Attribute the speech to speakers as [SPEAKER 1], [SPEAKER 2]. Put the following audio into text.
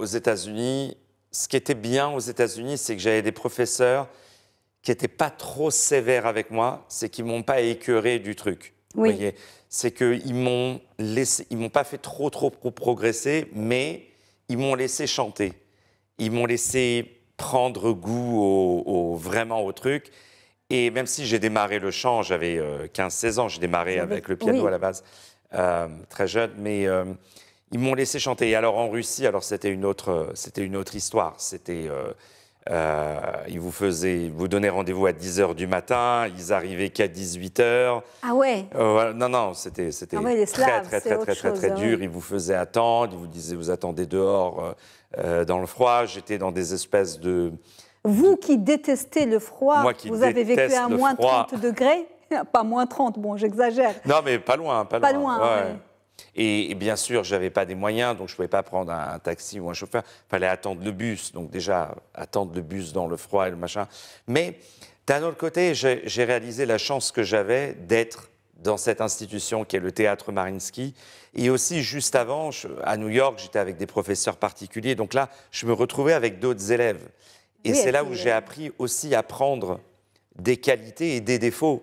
[SPEAKER 1] aux États-Unis, ce qui était bien aux États-Unis, c'est que j'avais des professeurs qui n'étaient pas trop sévères avec moi, c'est qu'ils m'ont pas écœuré du truc. voyez c'est qu'ils m'ont laissé, ils m'ont pas fait trop, trop, progresser, mais ils m'ont laissé chanter. Ils m'ont laissé prendre goût au, vraiment au truc. Et même si j'ai démarré le chant, j'avais 15-16 euh, ans, j'ai démarré avec le piano à la base, euh, très jeune, mais euh, ils m'ont laissé chanter. alors en Russie, alors c'était une autre, euh, c'était une autre histoire. C'était, euh, euh, ils vous faisaient, vous donnaient rendez-vous à 10 h du matin. Ils arrivaient qu'à 18 h Ah ouais. non non, c'était, c'était ah très très très très hein. très, dur. Ils vous faisaient attendre. Ils vous disaient vous attendez dehors dans le froid. J'étais dans des espèces de vous qui détestez le froid, vous avez vécu à moins 30 degrés Pas moins 30, bon, j'exagère. Non, mais pas loin, pas, loin. Et, bien sûr, je n'avais pas des moyens, donc je ne pouvais pas prendre un, taxi ou un chauffeur. Il fallait attendre le bus. Donc déjà, attendre le bus dans le froid et le machin. Mais d'un autre côté, j'ai réalisé la chance que j'avais d'être dans cette institution qui est le théâtre Marinsky. Et aussi, juste avant, à New York, j'étais avec des professeurs particuliers. Donc là, je me retrouvais avec d'autres élèves. Et c'est là où j'ai appris aussi à prendre des qualités et des défauts